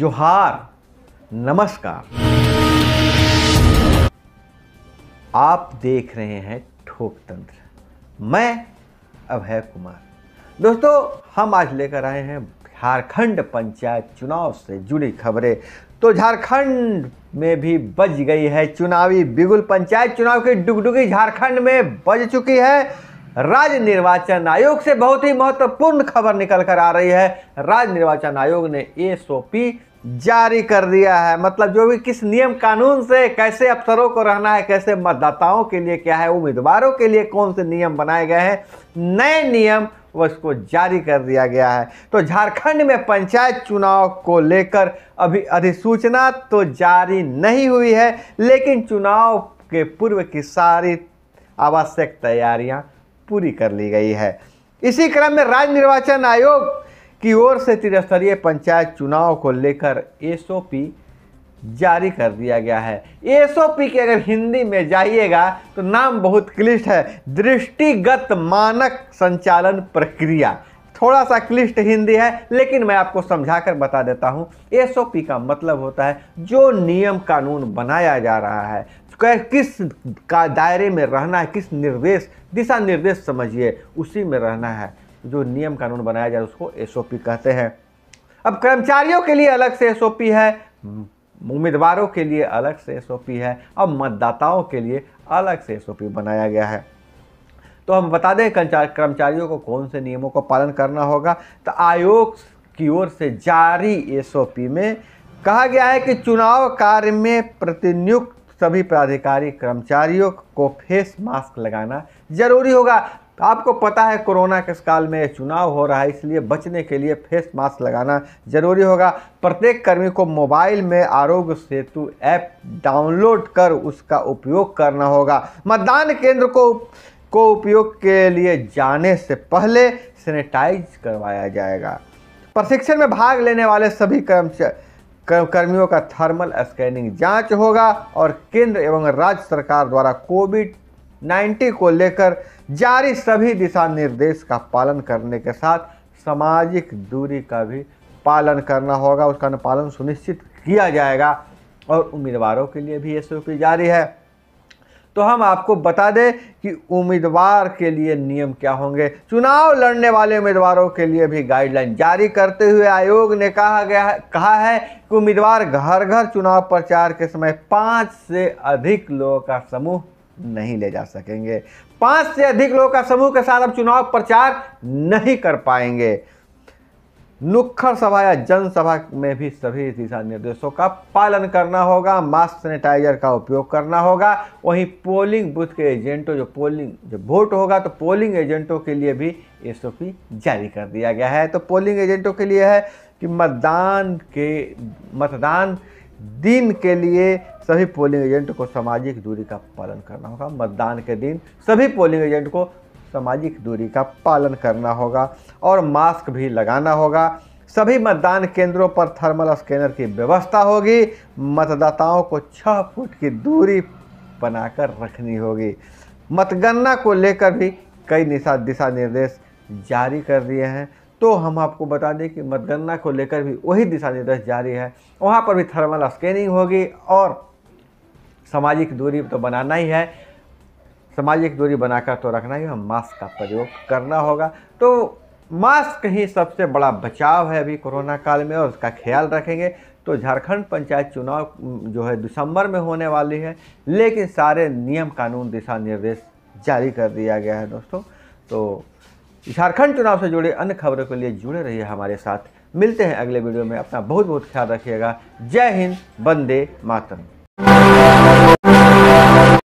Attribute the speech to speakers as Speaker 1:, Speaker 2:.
Speaker 1: जोहार नमस्कार आप देख रहे हैं ठोक तंत्र मैं अभय कुमार दोस्तों हम आज लेकर आए हैं झारखंड पंचायत चुनाव से जुड़ी खबरें तो झारखंड में भी बज गई है चुनावी बिगुल पंचायत चुनाव की डुगडुगी झारखंड में बज चुकी है राज्य निर्वाचन आयोग से बहुत ही महत्वपूर्ण खबर निकल कर आ रही है राज्य निर्वाचन आयोग ने एस जारी कर दिया है मतलब जो भी किस नियम कानून से कैसे अफसरों को रहना है कैसे मतदाताओं के लिए क्या है उम्मीदवारों के लिए कौन से नियम बनाए गए हैं नए नियम वह इसको जारी कर दिया गया है तो झारखंड में पंचायत चुनाव को लेकर अभी अधिसूचना तो जारी नहीं हुई है लेकिन चुनाव के पूर्व की सारी आवश्यक तैयारियां पूरी कर ली गई है इसी क्रम में राज्य निर्वाचन आयोग की ओर से त्रिस्तरीय पंचायत चुनाव को लेकर एसओपी जारी कर दिया गया है एसओपी के अगर हिंदी में जाइएगा तो नाम बहुत क्लिष्ट है दृष्टिगत मानक संचालन प्रक्रिया थोड़ा सा क्लिष्ट हिंदी है लेकिन मैं आपको समझाकर बता देता हूँ एसओपी का मतलब होता है जो नियम कानून बनाया जा रहा है किस का दायरे में रहना है किस निर्देश दिशा निर्देश समझिए उसी में रहना है जो नियम कानून बनाया जाए उसको एसओपी कहते हैं अब कर्मचारियों के लिए अलग से एसओपी है उम्मीदवारों के लिए अलग से एसओपी है और मतदाताओं के लिए अलग से एसओपी बनाया गया है तो हम बता दें कर्मचारियों को कौन से नियमों का पालन करना होगा तो आयोग की ओर से जारी एसओपी में कहा गया है कि चुनाव कार्य में प्रतिनियुक्त सभी प्राधिकारी कर्मचारियों को फेस मास्क लगाना जरूरी होगा आपको पता है कोरोना के काल में चुनाव हो रहा है इसलिए बचने के लिए फेस मास्क लगाना जरूरी होगा प्रत्येक कर्मी को मोबाइल में आरोग्य सेतु ऐप डाउनलोड कर उसका उपयोग करना होगा मतदान केंद्र को को उपयोग के लिए जाने से पहले सैनिटाइज करवाया जाएगा प्रशिक्षण में भाग लेने वाले सभी कर्मचारी कर्मियों का थर्मल स्कैनिंग जांच होगा और केंद्र एवं राज्य सरकार द्वारा कोविड 19 को लेकर जारी सभी दिशा निर्देश का पालन करने के साथ सामाजिक दूरी का भी पालन करना होगा उसका अनुपालन सुनिश्चित किया जाएगा और उम्मीदवारों के लिए भी एस जारी है तो हम आपको बता दें कि उम्मीदवार के लिए नियम क्या होंगे चुनाव लड़ने वाले उम्मीदवारों के लिए भी गाइडलाइन जारी करते हुए आयोग ने कहा गया कहा है कि उम्मीदवार घर घर चुनाव प्रचार के समय पाँच से अधिक लोगों का समूह नहीं ले जा सकेंगे पाँच से अधिक लोगों का समूह के साथ अब चुनाव प्रचार नहीं कर पाएंगे नुक्खड़ सभा या जनसभा में भी सभी दिशा निर्देशों का पालन करना होगा मास्क सैनिटाइजर का उपयोग करना होगा वहीं पोलिंग बूथ के एजेंटों जो पोलिंग जो वोट होगा तो पोलिंग एजेंटों के लिए भी एस जारी कर दिया गया है तो पोलिंग एजेंटों के लिए है कि मतदान के मतदान दिन के लिए सभी पोलिंग एजेंट को सामाजिक दूरी का पालन करना होगा मतदान के दिन सभी पोलिंग एजेंट को सामाजिक दूरी का पालन करना होगा और मास्क भी लगाना होगा सभी मतदान केंद्रों पर थर्मल स्कैनर की व्यवस्था होगी मतदाताओं को छः फुट की दूरी बनाकर रखनी होगी मतगणना को लेकर भी कई निशा दिशा निर्देश जारी कर दिए हैं तो हम आपको बता दें कि मतगणना को लेकर भी वही दिशा निर्देश जारी है वहाँ पर भी थर्मल स्कैनिंग होगी और सामाजिक दूरी तो बनाना ही है सामाजिक दूरी बनाकर तो रखना ही हम मास्क का प्रयोग करना होगा तो मास्क ही सबसे बड़ा बचाव है अभी कोरोना काल में और उसका ख्याल रखेंगे तो झारखंड पंचायत चुनाव जो है दिसंबर में होने वाली है लेकिन सारे नियम कानून दिशा निर्देश जारी कर दिया गया है दोस्तों तो झारखंड चुनाव से जुड़े अन्य खबरों के लिए जुड़े रहिए हमारे साथ मिलते हैं अगले वीडियो में अपना बहुत बहुत ख्याल रखिएगा जय हिंद बंदे मातरम